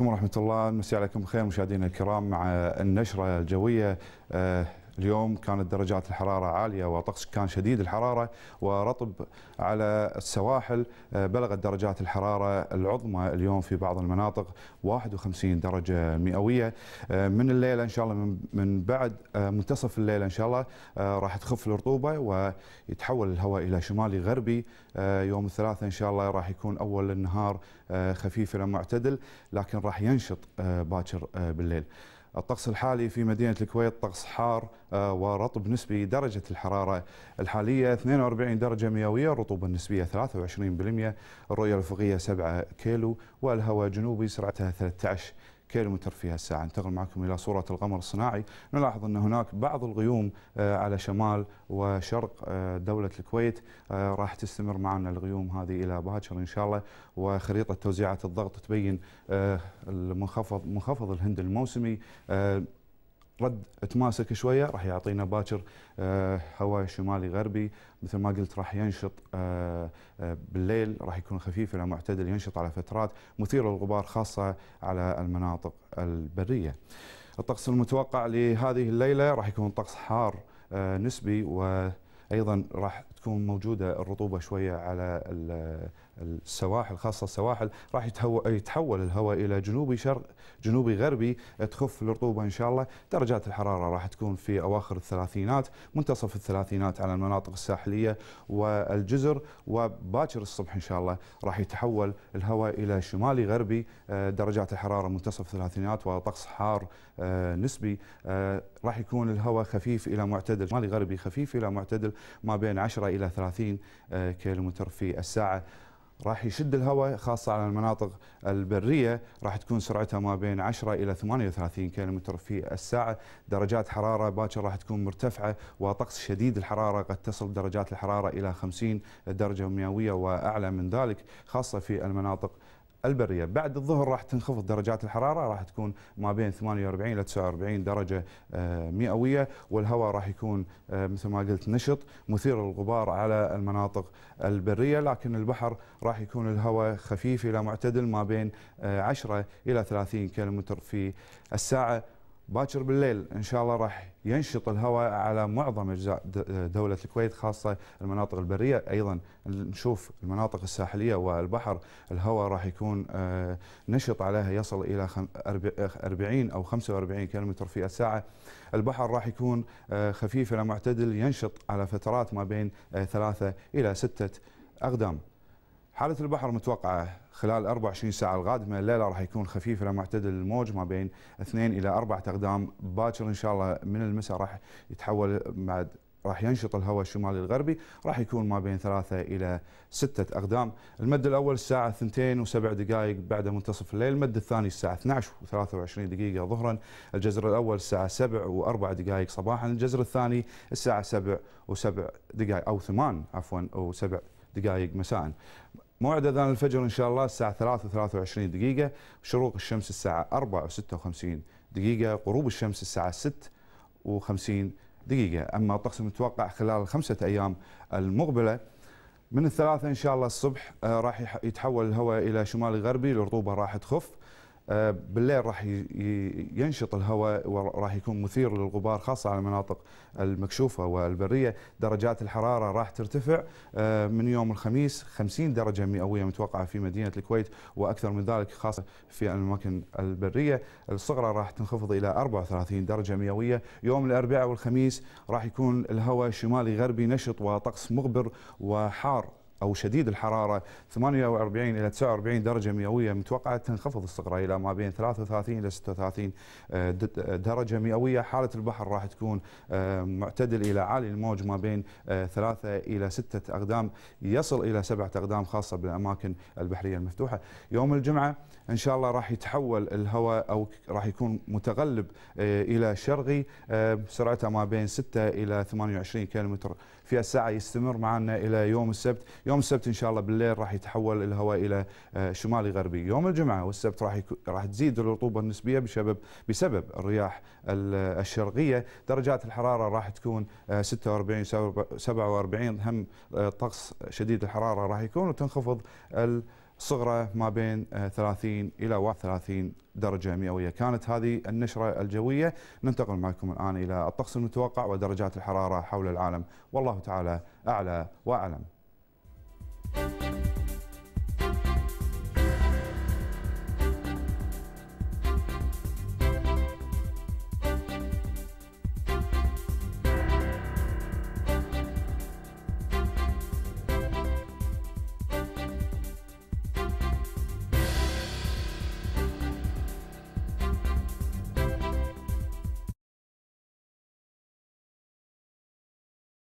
عليكم ورحمة الله مسي عليكم خير مشاهدينا الكرام مع النشرة الجوية آه، اليوم كانت درجات الحرارة عالية وطقس كان شديد الحرارة ورطب على السواحل آه، بلغت درجات الحرارة العظمى اليوم في بعض المناطق 51 درجة مئوية آه، من الليلة إن شاء الله من بعد آه، منتصف الليلة إن شاء الله راح تخف الرطوبة ويتحول الهواء إلى شمالي غربي يوم الثلاثاء إن شاء الله راح يكون أول النهار خفيف إلى معتدل لكن راح ينشط باكر بالليل الطقس الحالي في مدينة الكويت طقس حار آه، ورطب نسبي درجة الحرارة الحالية 42 درجة مئوية الرطوبة النسبية 23% الرؤية الأفقية 7 كيلو والهواء جنوبي سرعتها 13 كيلومتر فيها الساعة ننتقل معكم إلى صورة القمر الصناعي نلاحظ أن هناك بعض الغيوم آه، على شمال وشرق آه، دولة الكويت آه، راح تستمر معنا الغيوم هذه إلى باكر إن شاء الله وخريطة توزيعة الضغط تبين المنخفض منخفض الهند الموسمي رد تماسك شويه راح يعطينا باكر آه، هواء شمالي غربي مثل ما قلت راح ينشط آه، آه، بالليل راح يكون خفيف الى معتدل ينشط على فترات مثيره للغبار خاصه على المناطق البريه. الطقس المتوقع لهذه الليله راح يكون طقس حار نسبي وايضا راح تكون موجوده الرطوبه شويه على السواحل خاصه السواحل راح يتحول الهواء الى جنوبي شرق جنوبي غربي تخف الرطوبه ان شاء الله درجات الحراره راح تكون في اواخر الثلاثينات منتصف الثلاثينات على المناطق الساحليه والجزر وباكر الصبح ان شاء الله راح يتحول الهواء الى شمالي غربي آه، درجات الحراره منتصف الثلاثينات وطقس حار آه، نسبي آه، راح يكون الهواء خفيف الى معتدل شمالي غربي خفيف الى معتدل ما بين 10 الى 30 كيلومتر في الساعه راح يشد الهواء خاصة على المناطق البرية راح تكون سرعتها ما بين 10 إلى 38 كيلومتر في الساعة درجات حرارة باكر راح تكون مرتفعة وطقس شديد الحرارة قد تصل درجات الحرارة إلى 50 درجة مئوية وأعلى من ذلك خاصة في المناطق البريه بعد الظهر راح تنخفض درجات الحراره راح تكون ما بين 48 الى 49 درجه آه، مئويه والهواء راح يكون آه، مثل ما قلت نشط مثير للغبار على المناطق البريه لكن البحر راح يكون الهواء خفيف الى معتدل ما بين 10 آه، الى 30 كيلومتر في الساعه باكر بالليل ان شاء الله راح ينشط الهواء على معظم اجزاء دوله الكويت خاصه المناطق البريه ايضا نشوف المناطق الساحليه والبحر الهواء راح يكون آه، نشط عليها يصل الى 40 او 45 كم في الساعه البحر راح يكون آه، خفيف الى معتدل ينشط على فترات ما بين آه، ثلاثه الى سته اقدام حالة البحر متوقعة خلال 24 ساعة القادمة الليلة راح يكون خفيف إلى معتدل الموج ما بين 2 إلى 4 أقدام باكر إن شاء الله من المساء راح يتحول بعد راح ينشط الهواء الشمالي الغربي راح يكون ما بين ثلاثة إلى ستة أقدام المد الأول الساعة ثنتين وسبع دقائق بعد منتصف الليل المد الثاني الساعة 12 و23 دقيقة ظهرا الجزر الأول الساعة سبع وأربع دقائق صباحا الجزر الثاني الساعة سبع وسبع دقائق أو ثمان عفوا أو سبع دقائق مساء موعد اذان الفجر ان شاء الله الساعه 3 و23 دقيقه شروق الشمس الساعه 4 و56 دقيقه غروب الشمس الساعه 6 و50 دقيقه اما الطقس المتوقع خلال الخمسه ايام المقبله من الثلاثة إن شاء الله الصبح آه، راح يتحول الهواء إلى شمال غربي الرطوبة راح تخف آه، بالليل راح ينشط الهواء وراح يكون مثير للغبار خاصة على المناطق المكشوفة والبرية درجات الحرارة راح ترتفع آه، من يوم الخميس 50 درجة مئوية متوقعة في مدينة الكويت وأكثر من ذلك خاصة في الأماكن البرية الصغرى راح تنخفض إلى 34 درجة مئوية يوم الأربعاء والخميس راح يكون الهواء شمالي غربي نشط وطقس مغبر وحار او شديد الحراره 48 الى 49 درجه مئويه متوقعه تنخفض الصغرى الى ما بين 33 الى 36 آه، آه، درجه مئويه حاله البحر راح تكون آه، معتدل الى عالي الموج ما بين 3 الى 6 اقدام يصل الى 7 اقدام خاصه بالاماكن البحريه المفتوحه يوم الجمعه ان شاء الله راح يتحول الهواء او راح يكون متغلب الى شرقي بسرعته ما بين 6 الى 28 كيلومتر في الساعه يستمر معنا الى يوم السبت يوم السبت ان شاء الله بالليل راح يتحول الهواء الى آه، شمالي غربي يوم الجمعه والسبت راح راح تزيد الرطوبه النسبيه بسبب بسبب الرياح الشرقيه درجات الحراره راح تكون 46 آه، 47 هم آه، طقس شديد الحراره راح يكون وتنخفض صغرى ما بين 30 الى 31 درجه مئويه، كانت هذه النشره الجويه، ننتقل معكم الان الى الطقس المتوقع ودرجات الحراره حول العالم، والله تعالى اعلى واعلم.